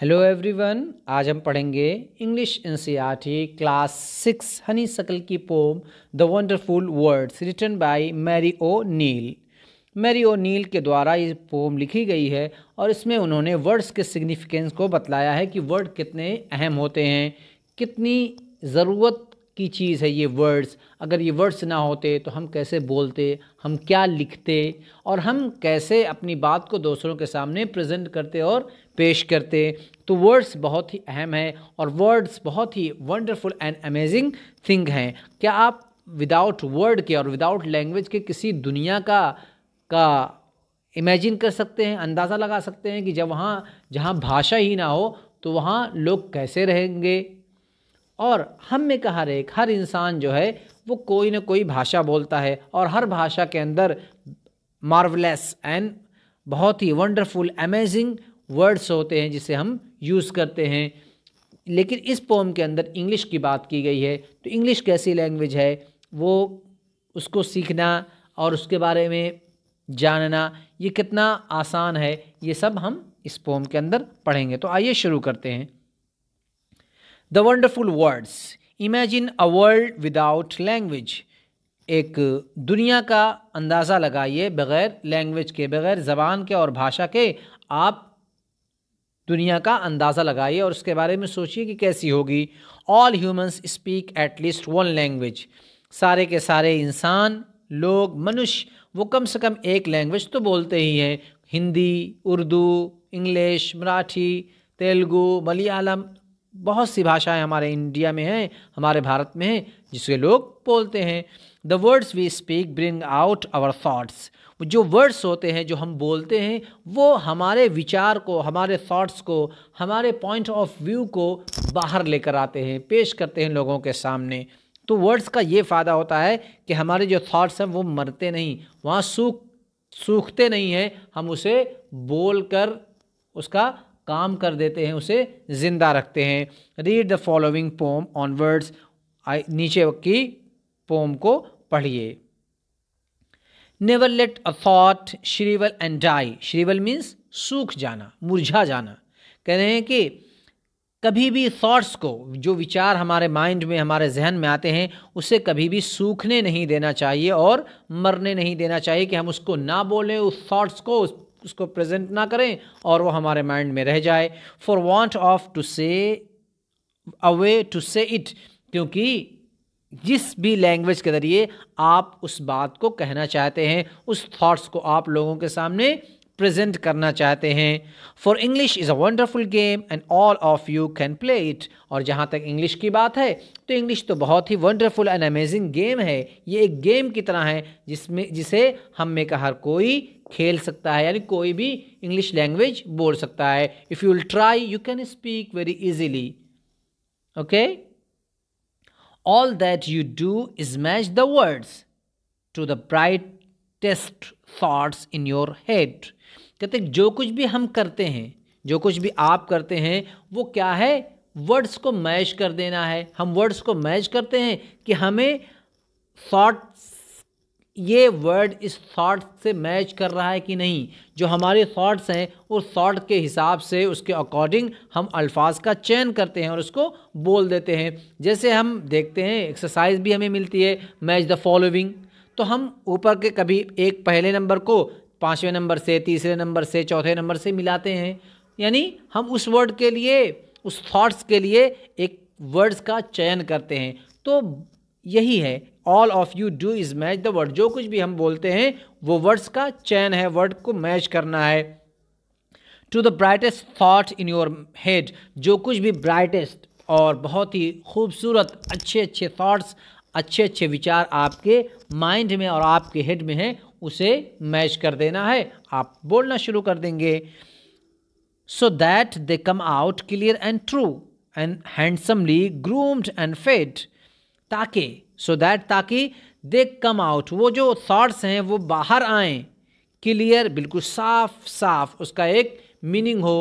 hello everyone आज हम पढ़ेंगे English in class six honeysuckle की poem the wonderful words written by Mary O'Neill Mary O'Neill के द्वारा ये पोम लिखी गई है और इसमें उन्होंने वर्ड्स के सिग्निफिकेंस को बतलाया है कि वर्ड कितने अहम होते हैं कितनी ज़रूरत की चीज़ है ये वर्ड्स अगर ये वर्ड्स ना होते तो हम कैसे बोलते हम क्या लिखते और हम कैसे अपनी बात को दूसरों के सामने प्रेजेंट करते और पेश करते तो वर्ड्स बहुत ही अहम है और वर्ड्स बहुत ही वंडरफुल एंड अमेजिंग थिंग हैं क्या आप विदाउट वर्ड के और विदाउट लैंग्वेज के किसी दुनिया का का इमेजिन कर सकते हैं अंदाज़ा लगा सकते हैं कि जब वहाँ जहाँ भाषा ही ना हो तो वहाँ लोग कैसे रहेंगे और हम में का हर एक हर इंसान जो है वो कोई ना कोई भाषा बोलता है और हर भाषा के अंदर मार्वलेस एंड बहुत ही वंडरफुल अमेजिंग वर्ड्स होते हैं जिसे हम यूज़ करते हैं लेकिन इस पोम के अंदर इंग्लिश की बात की गई है तो इंग्लिश कैसी लैंग्वेज है वो उसको सीखना और उसके बारे में जानना ये कितना आसान है ये सब हम इस पोम के अंदर पढ़ेंगे तो आइए शुरू करते हैं the wonderful words imagine a world without language एक दुनिया का अंदाज़ा लगाइए बग़ैर लैंग्वेज के बग़ैर ज़बान के और भाषा के आप दुनिया का अंदाज़ा लगाइए और उसके बारे में सोचिए कि कैसी होगी all humans speak at least one language सारे के सारे इंसान लोग मनुष्य वो कम से कम एक लैंग्वेज तो बोलते ही हैं हिंदी उर्दू इंग्लिश मराठी तेलुगू मलयालम बहुत सी भाषाएं हमारे इंडिया में हैं हमारे भारत में हैं जिसके लोग बोलते हैं the words we speak bring out our thoughts जो वर्ड्स होते हैं जो हम बोलते हैं वो हमारे विचार को हमारे थाट्स को हमारे पॉइंट ऑफ व्यू को बाहर लेकर आते हैं पेश करते हैं लोगों के सामने तो वर्ड्स का ये फ़ायदा होता है कि हमारे जो थाट्स हैं वो मरते नहीं वहाँ सूख सूखते नहीं हैं हम उसे बोल कर उसका काम कर देते हैं उसे ज़िंदा रखते हैं read the following poem on words नीचे की पोम को पढ़िए never let a thought shrivel and die shrivel means सूख जाना मुरझा जाना कह रहे हैं कि कभी भी थॉट्स को जो विचार हमारे माइंड में हमारे जहन में आते हैं उसे कभी भी सूखने नहीं देना चाहिए और मरने नहीं देना चाहिए कि हम उसको ना बोलें उस थॉट्स को उस उसको प्रेजेंट ना करें और वो हमारे माइंड में रह जाए for want of to say away to say it क्योंकि जिस भी लैंग्वेज के ज़रिए आप उस बात को कहना चाहते हैं उस थॉट्स को आप लोगों के सामने प्रेजेंट करना चाहते हैं for English is a wonderful game and all of you can play it और जहाँ तक इंग्लिश की बात है तो इंग्लिश तो बहुत ही वंडरफुल एंड अमेजिंग गेम है ये एक गेम की तरह है जिसमें जिसे हम में का हर कोई खेल सकता है यानी कोई भी इंग्लिश लैंग्वेज बोल सकता है if you will try you can speak very easily okay all that you do is match the words to the brightest thoughts in your head कहते जो कुछ भी हम करते हैं जो कुछ भी आप करते हैं वो क्या है वर्ड्स को मैच कर देना है हम वर्ड्स को मैच करते हैं कि हमें शॉर्ट ये वर्ड इस शॉर्ट से मैच कर रहा है कि नहीं जो हमारे शॉर्ट्स हैं उस शॉर्ट के हिसाब से उसके अकॉर्डिंग हम अल्फाज का चयन करते हैं और उसको बोल देते हैं जैसे हम देखते हैं एक्सरसाइज भी हमें मिलती है मैच द फॉलोविंग तो हम ऊपर के कभी एक पहले नंबर को पाँचवें नंबर से तीसरे नंबर से चौथे नंबर से मिलाते हैं यानी हम उस वर्ड के लिए उस थॉट्स के लिए एक वर्ड्स का चयन करते हैं तो यही है all of you do is match the word जो कुछ भी हम बोलते हैं वो वर्ड्स का चयन है वर्ड को मैच करना है to the brightest thought in your head जो कुछ भी ब्राइटेस्ट और बहुत ही खूबसूरत अच्छे अच्छे थाट्स अच्छे अच्छे विचार आपके माइंड में और आपके हेड में हैं उसे मैच कर देना है आप बोलना शुरू कर देंगे so that they come out clear and true and handsomely groomed and fed ताकि सो दैट ताकि दे कम आउट वो जो थाट्स हैं वो बाहर आए क्लियर बिल्कुल साफ साफ उसका एक मीनिंग हो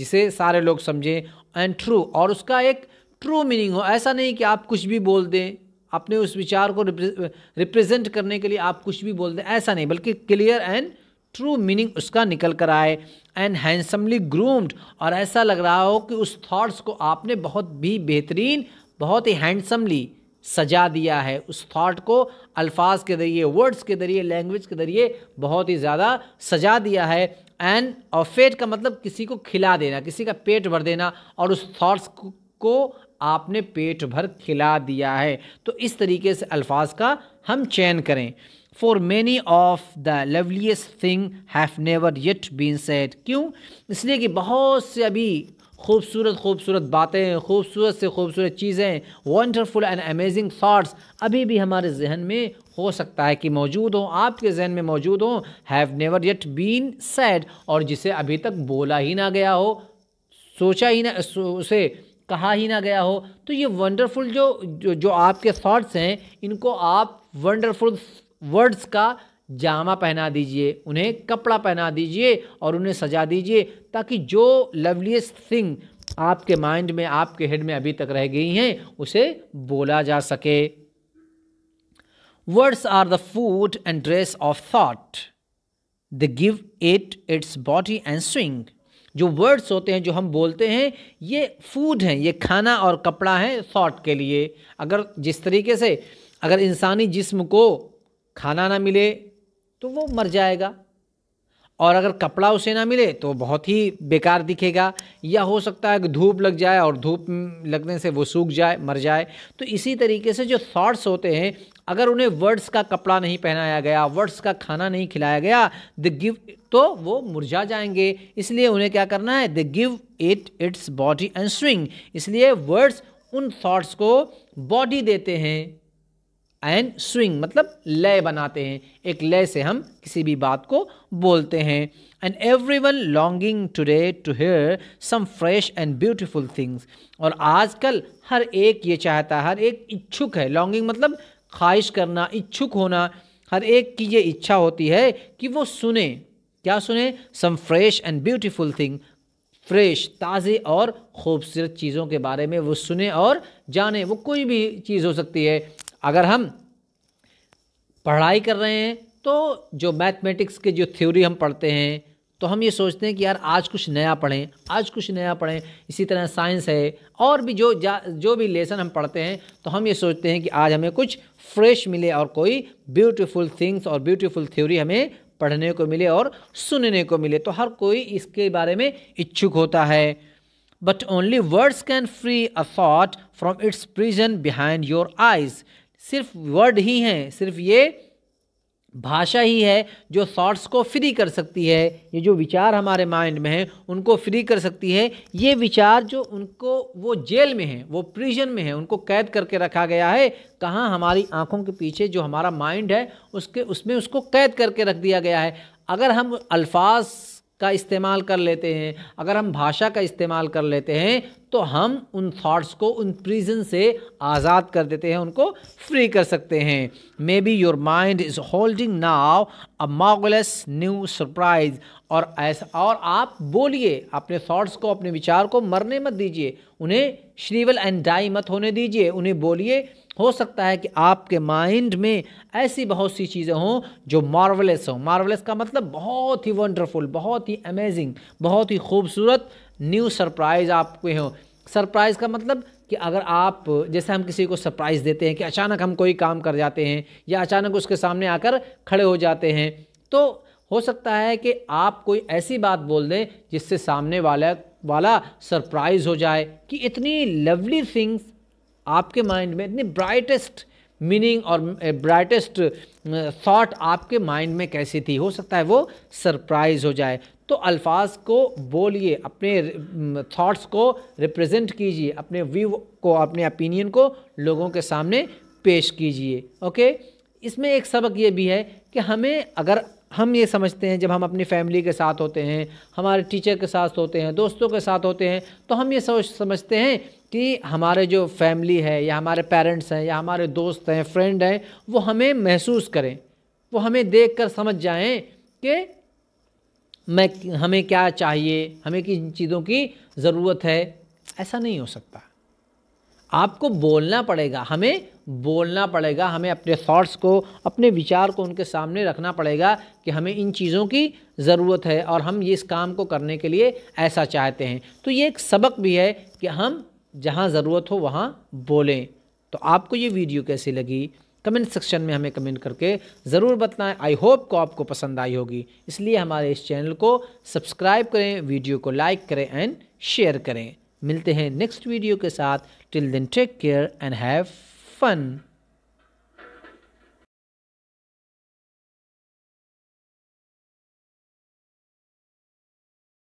जिसे सारे लोग समझें एंड ट्रू और उसका एक ट्रू मीनिंग हो ऐसा नहीं कि आप कुछ भी बोल दें अपने उस विचार को रिप्रेजेंट करने के लिए आप कुछ भी बोलते हैं ऐसा नहीं बल्कि क्लियर एंड ट्रू मीनिंग उसका निकल कर आए एंड हैंडसमली ग्रूम्ड और ऐसा लग रहा हो कि उस थॉट्स को आपने बहुत भी बेहतरीन बहुत ही हैंडसमली सजा दिया है उस थॉट को अल्फाज के ज़रिए वर्ड्स के ज़रिए लैंग्वेज के ज़रिए बहुत ही ज़्यादा सजा दिया है एंड और फेट का मतलब किसी को खिला देना किसी का पेट भर देना और उस थॉट्स को आपने पेट भर खिला दिया है तो इस तरीके से अल्फाज का हम चयन करें for many of the loveliest thing have never yet been set क्यों इसलिए कि बहुत से अभी खूबसूरत खूबसूरत बातें खूबसूरत से खूबसूरत चीज़ें वंडरफुल एंड अमेजिंग थाट्स अभी भी हमारे जहन में हो सकता है कि मौजूद हों आपके जहन में मौजूद हों have never yet been said और जिसे अभी तक बोला ही ना गया हो सोचा ही ना उसे कहा ही ना गया हो तो ये वंडरफुल जो जो, जो आपके थॉट्स हैं इनको आप वंडरफुल वर्ड्स का जामा पहना दीजिए उन्हें कपड़ा पहना दीजिए और उन्हें सजा दीजिए ताकि जो लवलीस्ट थिंग आपके माइंड में आपके हेड में अभी तक रह गई हैं उसे बोला जा सके words are the food and dress of thought the give it its body and swing जो वर्ड्स होते हैं जो हम बोलते हैं ये फूड हैं ये खाना और कपड़ा है थॉट के लिए अगर जिस तरीके से अगर इंसानी जिस्म को खाना ना मिले तो वो मर जाएगा और अगर कपड़ा उसे ना मिले तो बहुत ही बेकार दिखेगा या हो सकता है कि धूप लग जाए और धूप लगने से वो सूख जाए मर जाए तो इसी तरीके से जो थॉट्स होते हैं अगर उन्हें वर्ड्स का कपड़ा नहीं पहनाया गया वर्ड्स का खाना नहीं खिलाया गया द गिव तो वो मुरझा जाएंगे इसलिए उन्हें क्या करना है the give it its body and swing इसलिए वर्ड्स उन थॉट्स को बॉडी देते हैं एंड स्विंग मतलब लय बनाते हैं एक लय से हम किसी भी बात को बोलते हैं and every one longing today to hear some fresh and beautiful things और आजकल हर एक ये चाहता है हर एक इच्छुक है लॉन्गिंग मतलब ख्वाहिश करना इच्छुक होना हर एक की ये इच्छा होती है कि वो सुने क्या सुने some fresh and beautiful thing fresh ताज़े और ख़ूबसूरत चीज़ों के बारे में वो सुने और जाने वो कोई भी चीज़ हो सकती है अगर हम पढ़ाई कर रहे हैं तो जो मैथमेटिक्स के जो थ्योरी हम पढ़ते हैं तो हम ये सोचते हैं कि यार आज कुछ नया पढ़ें आज कुछ नया पढ़ें इसी तरह साइंस है और भी जो जा जो भी लेसन हम पढ़ते हैं तो हम ये सोचते हैं कि आज हमें कुछ फ्रेश मिले और कोई ब्यूटीफुल थिंग्स और ब्यूटीफुल थ्योरी हमें पढ़ने को मिले और सुनने को मिले तो हर कोई इसके बारे में इच्छुक होता है but only words can free a thought from its prison behind your eyes सिर्फ वर्ड ही हैं सिर्फ ये भाषा ही है जो थॉट्स को फ्री कर सकती है ये जो विचार हमारे माइंड में हैं उनको फ्री कर सकती है ये विचार जो उनको वो जेल में हैं वो प्रिजन में हैं उनको कैद करके रखा गया है कहाँ हमारी आँखों के पीछे जो हमारा माइंड है उसके उसमें उसको कैद करके रख दिया गया है अगर हम अल्फाज का इस्तेमाल कर लेते हैं अगर हम भाषा का इस्तेमाल कर लेते हैं तो हम उन थॉट्स को उन प्रिजन से आज़ाद कर देते हैं उनको फ्री कर सकते हैं maybe your mind is holding now a marvellous new surprise और ऐसा और आप बोलिए अपने थॉट्स को अपने विचार को मरने मत दीजिए उन्हें श्रीवल एंड डाई मत होने दीजिए उन्हें बोलिए हो सकता है कि आपके माइंड में ऐसी बहुत सी चीज़ें हों जो मार्वलेस हों मार्वलेस का मतलब बहुत ही वंडरफुल बहुत ही अमेजिंग बहुत ही खूबसूरत न्यू सरप्राइज़ आपके हों सरप्राइज़ का मतलब कि अगर आप जैसे हम किसी को सरप्राइज़ देते हैं कि अचानक हम कोई काम कर जाते हैं या अचानक उसके सामने आकर खड़े हो जाते हैं तो हो सकता है कि आप कोई ऐसी बात बोल दें जिससे सामने वाला वाला सरप्राइज़ हो जाए कि इतनी लवली थिंग्स आपके माइंड में इतनी ब्राइटेस्ट मीनिंग और ब्राइटेस्ट थॉट आपके माइंड में कैसी थी हो सकता है वो सरप्राइज हो जाए तो अल्फाज को बोलिए अपने थॉट्स को रिप्रेजेंट कीजिए अपने व्यू को अपने ओपिनियन को लोगों के सामने पेश कीजिए ओके इसमें एक सबक ये भी है कि हमें अगर हम ये समझते हैं जब हम अपनी फैमिली के साथ होते हैं हमारे टीचर के साथ होते हैं दोस्तों के साथ होते हैं तो हम ये सोच समझते हैं कि हमारे जो फैमिली है या हमारे पेरेंट्स हैं या हमारे दोस्त हैं फ्रेंड हैं वो हमें महसूस करें वो हमें देख कर समझ जाएँ कि मैं हमें क्या चाहिए हमें किन चीज़ों की ज़रूरत है ऐसा नहीं हो सकता आपको बोलना पड़ेगा हमें बोलना पड़ेगा हमें अपने थॉट्स को अपने विचार को उनके सामने रखना पड़ेगा कि हमें इन चीज़ों की ज़रूरत है और हम ये इस काम को करने के लिए ऐसा चाहते हैं तो ये एक सबक भी है कि हम जहाँ ज़रूरत हो वहाँ बोलें तो आपको ये वीडियो कैसी लगी कमेंट सेक्शन में हमें कमेंट करके ज़रूर बताएं आई होप को आपको पसंद आई होगी इसलिए हमारे इस चैनल को सब्सक्राइब करें वीडियो को लाइक करें एंड शेयर करें मिलते हैं नेक्स्ट वीडियो के साथ till then take care and have fun